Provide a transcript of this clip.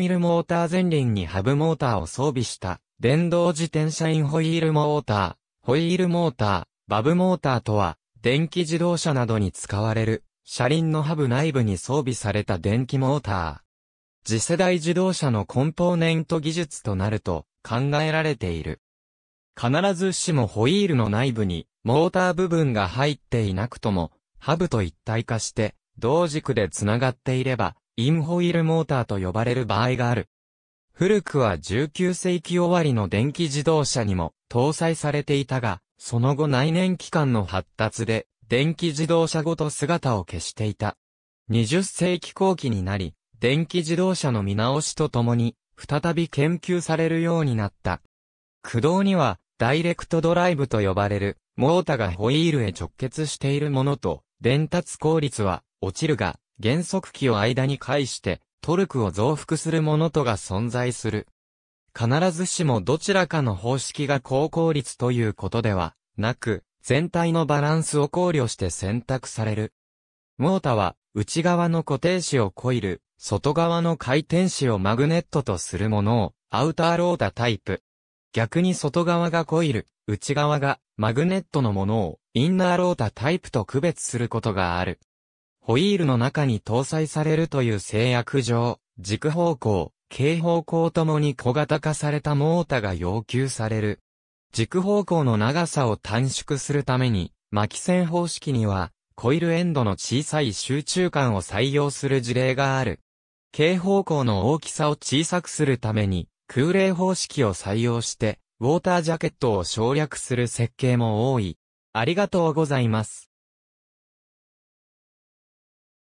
イルモーター前輪にハブモーターを装備した、電動自転車インホイールモーター、ホイールモーター、バブモーターとは、電気自動車などに使われる、車輪のハブ内部に装備された電気モーター。次世代自動車のコンポーネント技術となると考えられている。必ずしもホイールの内部にモーター部分が入っていなくとも、ハブと一体化して、同軸で繋がっていれば、インホイールモーターと呼ばれる場合がある。古くは19世紀終わりの電気自動車にも搭載されていたが、その後内燃機関の発達で、電気自動車ごと姿を消していた。20世紀後期になり、電気自動車の見直しとともに、再び研究されるようになった。駆動には、ダイレクトドライブと呼ばれる、モータがホイールへ直結しているものと、伝達効率は落ちるが、減速機を間に介して、トルクを増幅するものとが存在する。必ずしもどちらかの方式が高効率ということではなく、全体のバランスを考慮して選択される。モータは、内側の固定子をコイル、外側の回転子をマグネットとするものを、アウターローダタイプ。逆に外側がコイル、内側がマグネットのものを、インナーロータタイプと区別することがある。ホイールの中に搭載されるという制約上、軸方向、軽方向ともに小型化されたモータが要求される。軸方向の長さを短縮するために、巻線方式には、コイルエンドの小さい集中感を採用する事例がある。軽方向の大きさを小さくするために、空冷方式を採用して、ウォータージャケットを省略する設計も多い。ありがとうございます。